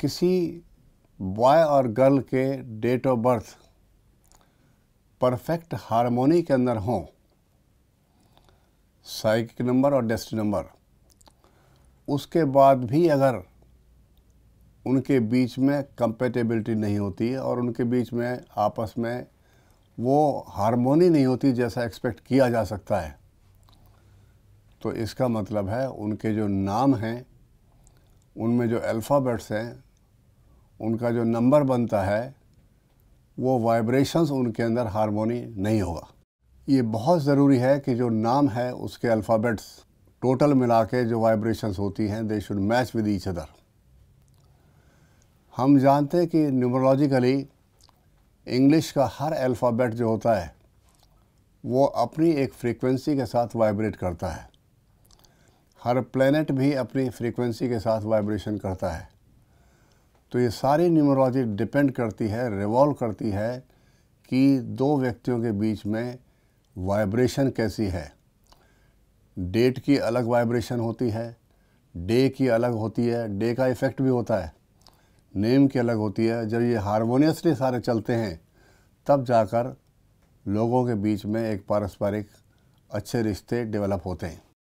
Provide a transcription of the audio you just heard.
किसी बॉय और गर्ल के date of birth perfect harmony के अंदर हों साइकिक नंबर और डेस्ट नंबर उसके बाद भी अगर उनके बीच में कंपेटेबिलिटी नहीं होती और उनके बीच में आपस में वो हारमोनी नहीं होती जैसा एक्सपेक्ट किया जा सकता है तो इसका मतलब है उनके जो नाम हैं उनमें जो अल्फ़ाबेट्स हैं उनका जो नंबर बनता है वो वाइब्रेशंस उनके अंदर हारमोनी नहीं होगा ये बहुत ज़रूरी है कि जो नाम है उसके अल्फ़ाबेट्स टोटल मिला के जो वाइब्रेशंस होती हैं they should match with each other हम जानते हैं कि न्यूमरोलॉजिकली इंग्लिश का हर अल्फ़ाबेट जो होता है वो अपनी एक फ्रीक्वेंसी के साथ वाइब्रेट करता है हर प्लेनेट भी अपनी फ्रीक्वेंसी के साथ वाइब्रेशन करता है तो ये सारी न्यूमरोलॉजी डिपेंड करती है रिवॉल्व करती है कि दो व्यक्तियों के बीच में वाइब्रेशन कैसी है डेट की अलग वाइब्रेशन होती है डे की अलग होती है डे का इफ़ेक्ट भी होता है नेम की अलग होती है जब ये हारमोनियसली सारे चलते हैं तब जाकर लोगों के बीच में एक पारस्परिक अच्छे रिश्ते डेवलप होते हैं